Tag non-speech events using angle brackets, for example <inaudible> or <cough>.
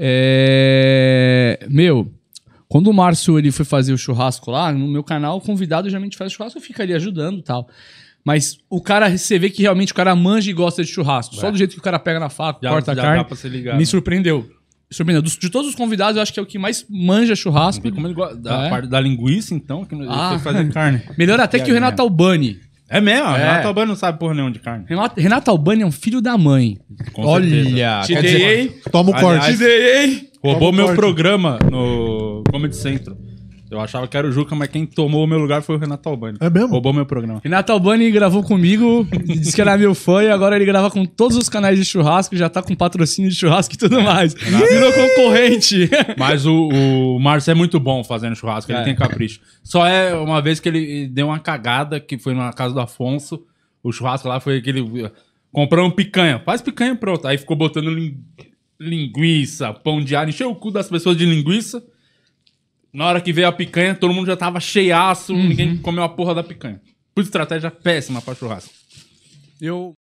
É... Meu, quando o Márcio ele foi fazer o churrasco lá, no meu canal, convidado geralmente faz churrasco, eu ficaria ajudando e tal. Mas o cara, você vê que realmente o cara manja e gosta de churrasco. É. Só do jeito que o cara pega na faca, já, corta já a carne. Dá pra se ligar, me né? surpreendeu. Surpreendeu. De todos os convidados, eu acho que é o que mais manja churrasco. Como ele gosta, da é. parte da linguiça, então, que ah. fazer carne. <laughs> Melhor até que, que o Renato Albani é mesmo, é. Renato Albani não sabe porra nenhuma de carne. Renato, Renato Albani é um filho da mãe. Com Olha, te dei. toma o corte. Te dei. Roubou meu corte. programa no Comedy Central. Eu achava que era o Juca, mas quem tomou o meu lugar foi o Renato Albani. É mesmo? Roubou meu programa. Renato Albani gravou comigo, <laughs> disse que era meu fã e agora ele grava com todos os canais de churrasco, já tá com patrocínio de churrasco e tudo mais. É, né? Virou concorrente. <laughs> Mas o, o Márcio é muito bom fazendo churrasco, ele é. tem capricho. Só é uma vez que ele deu uma cagada, que foi na casa do Afonso. O churrasco lá foi aquele. Eh, um picanha. Faz picanha, pronto. Aí ficou botando linguiça, pão de ar, encheu o cu das pessoas de linguiça. Na hora que veio a picanha, todo mundo já tava cheiaço, uhum. ninguém comeu a porra da picanha. Por estratégia péssima pra churrasco. Eu